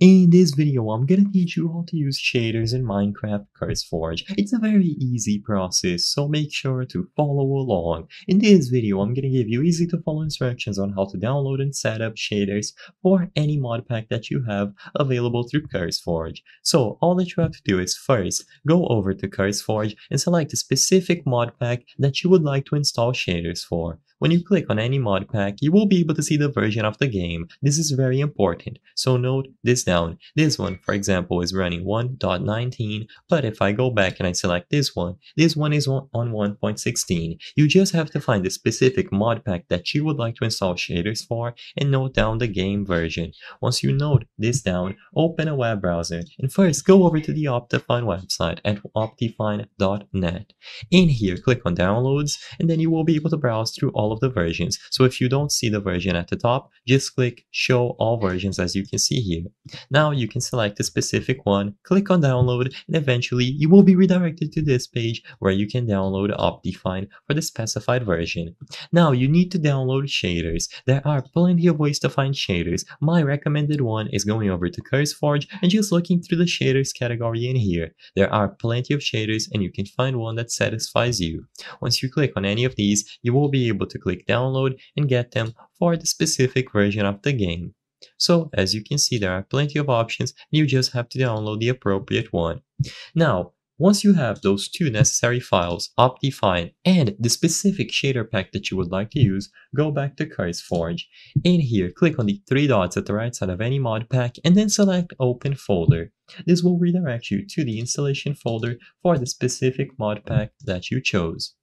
In this video, I'm gonna teach you how to use shaders in Minecraft Forge. It's a very easy process, so make sure to follow along. In this video, I'm gonna give you easy to follow instructions on how to download and set up shaders for any mod pack that you have available through Forge. So all that you have to do is first, go over to Forge and select a specific mod pack that you would like to install shaders for. When you click on any mod pack, you will be able to see the version of the game. This is very important, so note this down. This one, for example, is running 1.19, but if I go back and I select this one, this one is on 1.16. You just have to find the specific mod pack that you would like to install shaders for and note down the game version. Once you note this down, open a web browser and first go over to the Optifine website at optifine.net. In here, click on downloads and then you will be able to browse through all all of the versions. So if you don't see the version at the top, just click show all versions as you can see here. Now you can select a specific one, click on download, and eventually you will be redirected to this page where you can download Optifine for the specified version. Now you need to download shaders. There are plenty of ways to find shaders. My recommended one is going over to CurseForge and just looking through the shaders category in here. There are plenty of shaders and you can find one that satisfies you. Once you click on any of these, you will be able to to click download and get them for the specific version of the game. So as you can see there are plenty of options you just have to download the appropriate one. Now once you have those two necessary files, Optifine and the specific shader pack that you would like to use, go back to CurseForge. In here, click on the three dots at the right side of any mod pack and then select Open Folder. This will redirect you to the installation folder for the specific mod pack that you chose.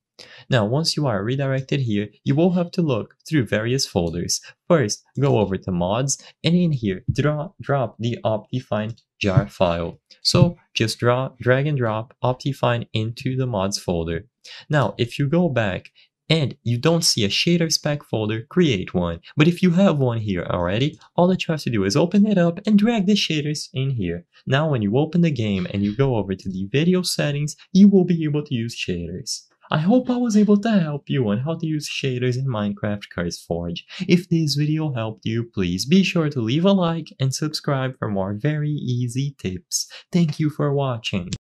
Now, once you are redirected here, you will have to look through various folders. First, go over to mods and in here, draw, drop the Optifine jar file. So just draw, drag and drop Optifine into the mods folder. Now, if you go back and you don't see a shader spec folder, create one. But if you have one here already, all that you have to do is open it up and drag the shaders in here. Now when you open the game and you go over to the video settings, you will be able to use shaders. I hope I was able to help you on how to use shaders in Minecraft Curse Forge. If this video helped you, please be sure to leave a like and subscribe for more very easy tips. Thank you for watching.